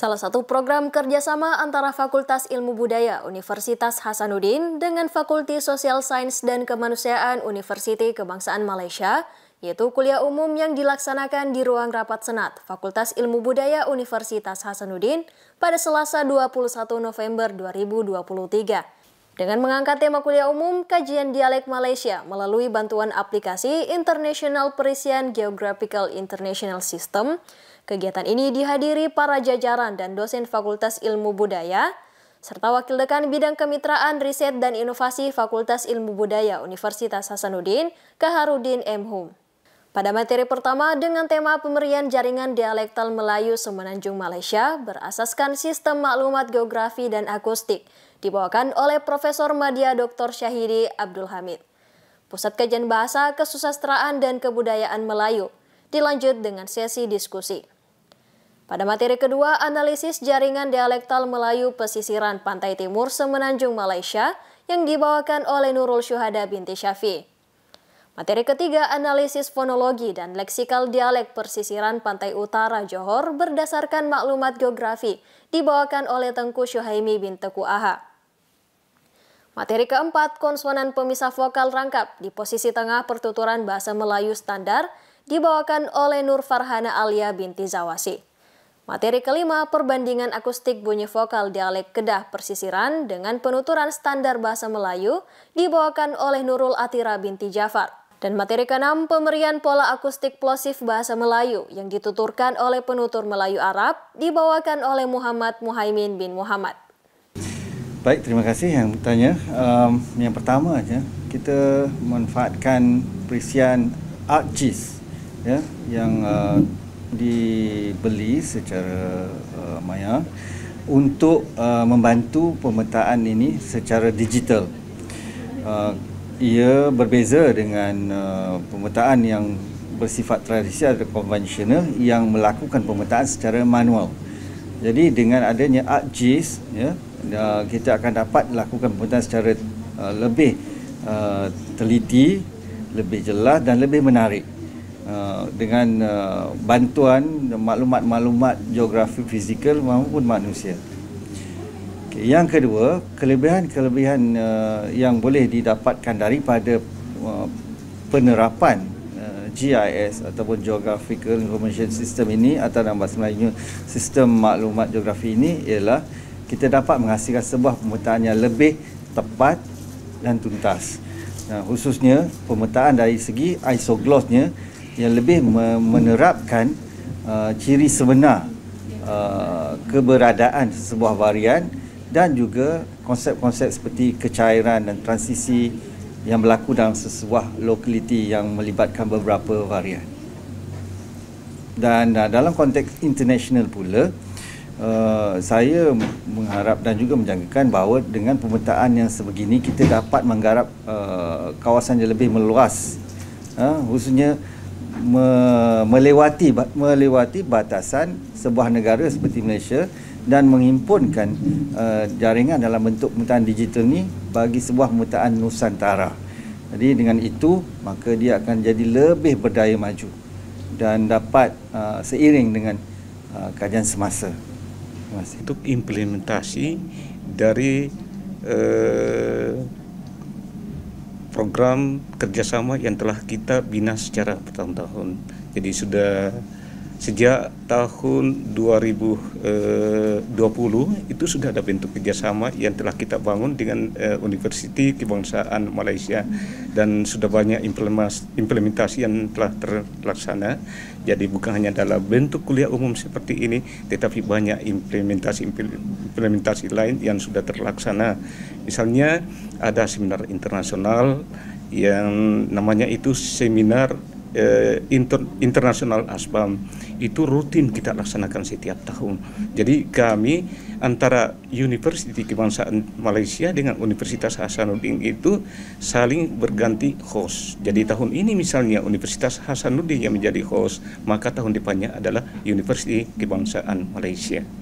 Salah satu program kerjasama antara Fakultas Ilmu Budaya Universitas Hasanuddin dengan Fakulti Sosial Sains dan Kemanusiaan Universiti Kebangsaan Malaysia, yaitu kuliah umum yang dilaksanakan di ruang rapat Senat Fakultas Ilmu Budaya Universitas Hasanuddin pada Selasa 21 November 2023. Dengan mengangkat tema kuliah umum kajian dialek Malaysia melalui bantuan aplikasi International Parisian Geographical International System, kegiatan ini dihadiri para jajaran dan dosen Fakultas Ilmu Budaya, serta Wakil Dekan Bidang Kemitraan Riset dan Inovasi Fakultas Ilmu Budaya Universitas Hasanuddin, Kaharudin M. Hum. Pada materi pertama dengan tema pemberian jaringan dialektal Melayu Semenanjung Malaysia berasaskan sistem maklumat geografi dan akustik dibawakan oleh Profesor Madia Dr. Syahidi Abdul Hamid. Pusat Kajian Bahasa, Kesusastraan, dan Kebudayaan Melayu dilanjut dengan sesi diskusi. Pada materi kedua, analisis jaringan dialektal Melayu pesisiran pantai timur semenanjung Malaysia yang dibawakan oleh Nurul Syuhada binti Syafi. Materi ketiga, analisis fonologi dan leksikal dialek persisiran pantai utara Johor berdasarkan maklumat geografi dibawakan oleh Tengku Syuhaimi bin Teku Aha. Materi keempat, konsonan pemisah vokal rangkap di posisi tengah pertuturan bahasa Melayu standar dibawakan oleh Nur Farhana Alia binti Zawasi. Materi kelima, perbandingan akustik bunyi vokal dialek Kedah persisiran dengan penuturan standar bahasa Melayu dibawakan oleh Nurul Atira binti Jafar. Dan materi keenam, pemberian pola akustik plosif bahasa Melayu yang dituturkan oleh penutur Melayu Arab dibawakan oleh Muhammad Muhaimin bin Muhammad. Baik, terima kasih yang bertanya. Um, yang pertama aja kita manfaatkan perisian ArcGIS ya yang uh, dibeli secara uh, maya untuk uh, membantu pemetaan ini secara digital. Uh, ia berbeza dengan uh, pemetaan yang bersifat tradisional atau konvensional yang melakukan pemetaan secara manual. Jadi dengan adanya ArcGIS ya kita akan dapat lakukan pembentangan secara uh, lebih uh, teliti, lebih jelas dan lebih menarik. Uh, dengan bantuan maklumat-maklumat geografi fizikal maupun manusia. Yang kedua, kelebihan-kelebihan yang boleh didapatkan daripada penerapan GIS ataupun Geographical Information System ini atau dalam bahasa Melayu sistem maklumat geografi ini ialah kita dapat menghasilkan sebuah pemetaan yang lebih tepat dan tuntas. Nah, khususnya pemetaan dari segi isoglossnya yang lebih menerapkan uh, ciri sebenar uh, keberadaan sebuah varian dan juga konsep-konsep seperti kecairan dan transisi yang berlaku dalam sesuah lokaliti yang melibatkan beberapa varian. Dan ah, dalam konteks international pula, ah, saya mengharap dan juga menjangkakan bahawa dengan pemetaan yang sebegini, kita dapat menggarap ah, kawasan yang lebih meluas. Khususnya, me, melewati melewati batasan sebuah negara seperti Malaysia dan menghimpunkan uh, jaringan dalam bentuk pemutaan digital ni bagi sebuah pemutaan Nusantara. Jadi dengan itu maka dia akan jadi lebih berdaya maju dan dapat uh, seiring dengan uh, kajian semasa. Untuk implementasi dari uh, program kerjasama yang telah kita bina secara bertahun-tahun. Jadi sudah sejak tahun 2020 eh, itu sudah ada bentuk kerjasama yang telah kita bangun dengan uh, Universiti Kebangsaan Malaysia dan sudah banyak implementasi yang telah terlaksana. Jadi bukan hanya dalam bentuk kuliah umum seperti ini, tetapi banyak implementasi implementasi lain yang sudah terlaksana. Misalnya ada seminar internasional yang namanya itu seminar eh, internasional ASBAM itu rutin kita laksanakan setiap tahun. Jadi kami antara Universiti Kebangsaan Malaysia dengan Universitas Hasanuddin itu saling berganti host. Jadi tahun ini misalnya Universitas Hasanuddin yang menjadi host, maka tahun depannya adalah Universiti Kebangsaan Malaysia.